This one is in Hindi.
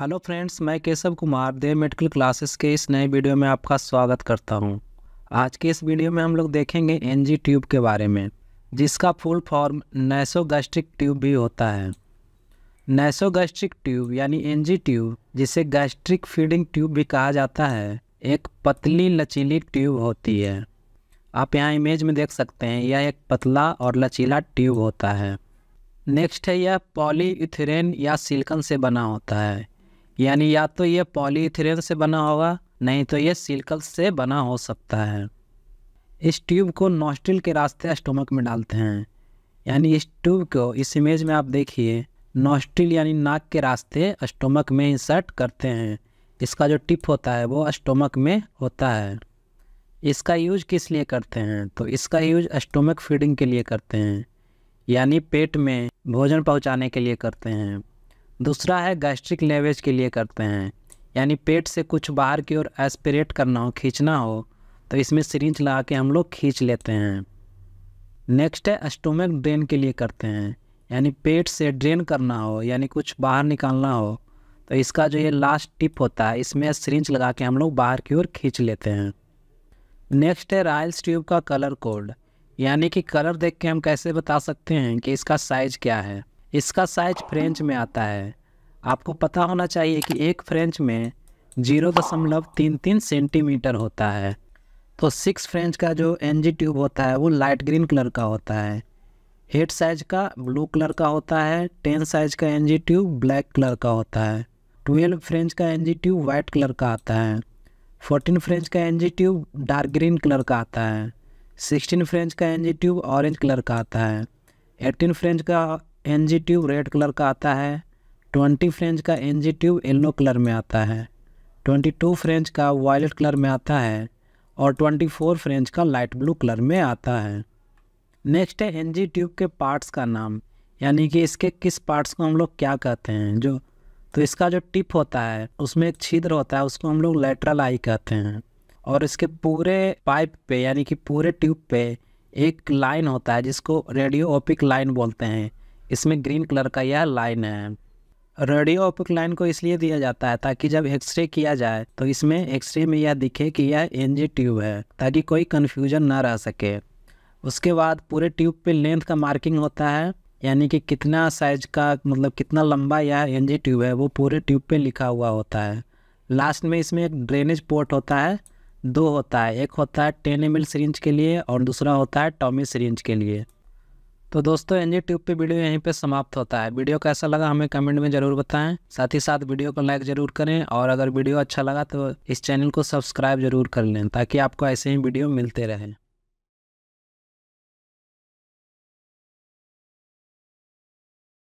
हेलो फ्रेंड्स मैं केशव कुमार देव मेडिकल क्लासेस के इस नए वीडियो में आपका स्वागत करता हूं। आज के इस वीडियो में हम लोग देखेंगे एनजी ट्यूब के बारे में जिसका फुल फॉर्म नैसोगैस्ट्रिक ट्यूब भी होता है नैसोगैस्ट्रिक ट्यूब यानी एनजी ट्यूब जिसे गैस्ट्रिक फीडिंग ट्यूब भी कहा जाता है एक पतली लचीली ट्यूब होती है आप यहाँ इमेज में देख सकते हैं यह एक पतला और लचीला ट्यूब होता है नेक्स्ट है यह पॉलीइथेरेन या सिल्कन से बना होता है यानी या तो ये पॉलीथिरेन से बना होगा नहीं तो ये सिल्कल से बना हो सकता है इस ट्यूब को नॉस्ट्रिल के रास्ते स्टोमक में डालते हैं यानी इस ट्यूब को इस इमेज में आप देखिए नोस्टिल यानी नाक के रास्ते स्टोमक में इंसर्ट करते हैं इसका जो टिप होता है वो स्टोमक में होता है इसका यूज किस लिए करते हैं तो इसका यूज स्टोमक फीडिंग के लिए करते हैं यानी पेट में भोजन पहुंचाने के लिए करते हैं दूसरा है गैस्ट्रिक लेवेज के लिए करते हैं यानी पेट से कुछ बाहर की ओर एस्पिरेट करना हो खींचना हो तो इसमें सिरिंज लगा के हम लोग खींच लेते हैं नेक्स्ट है स्टोमक ड्रेन के लिए करते हैं यानी पेट से ड्रेन करना हो यानी कुछ बाहर निकालना हो तो इसका जो ये लास्ट टिप होता है इसमें सिरिंज लगा के हम लोग बाहर की ओर खींच लेते हैं नेक्स्ट है रायल्स ट्यूब का कलर कोड यानी कि कलर देख के हम कैसे बता सकते हैं कि इसका साइज क्या है इसका साइज फ्रेंच में आता है आपको पता होना चाहिए कि एक फ्रेंच में जीरो दशमलव तीन तीन सेंटीमीटर होता है तो सिक्स फ्रेंच का जो एन जी ट्यूब होता है वो लाइट ग्रीन कलर का होता है हेड साइज का ब्लू कलर का होता है टेन साइज का N G tube black colour का होता है ट्वेल्व फ्रेंच का N G tube white colour का आता है फोर्टीन फ्रेंच का N G tube dark green colour का आता है सिक्सटीन फ्रेंच का N G tube orange colour का आता है एटीन फ्रेंच का N G tube red colour का आता है ट्वेंटी फ्रेंच का N G tube yellow colour में आता है ट्वेंटी टू फ्रेंच का वायलेट कलर में आता है और ट्वेंटी फोर फ्रेंच का लाइट ब्लू कलर में आता है नेक्स्ट है एन जी ट्यूब के पार्ट्स का नाम यानी कि इसके किस पार्ट्स को हम लोग क्या कहते हैं जो तो इसका जो टिप होता है उसमें एक छिद्र होता है उसको हम लोग लेटरल आई कहते हैं और इसके पूरे पाइप पे यानी कि पूरे ट्यूब पे एक लाइन होता है जिसको रेडियो ओपिक लाइन बोलते हैं इसमें ग्रीन कलर का यह लाइन है रेडियो ओपिक लाइन को इसलिए दिया जाता है ताकि जब एक्सरे किया जाए तो इसमें एक्सरे में यह दिखे कि यह एन ट्यूब है ताकि कोई कन्फ्यूजन ना रह सके उसके बाद पूरे ट्यूब पे लेंथ का मार्किंग होता है यानी कि कितना साइज का मतलब कितना लंबा यह एन ट्यूब है वो पूरे ट्यूब पे लिखा हुआ होता है लास्ट में इसमें एक ड्रेनेज पोर्ट होता है दो होता है एक होता है टेन एम सिरिंज के लिए और दूसरा होता है टॉमी सिरिंज के लिए तो दोस्तों एनजी ट्यूब पे वीडियो यहीं पे समाप्त होता है वीडियो कैसा लगा हमें कमेंट में ज़रूर बताएं साथ ही साथ वीडियो को लाइक ज़रूर करें और अगर वीडियो अच्छा लगा तो इस चैनल को सब्सक्राइब ज़रूर कर लें ताकि आपको ऐसे ही वीडियो मिलते रहें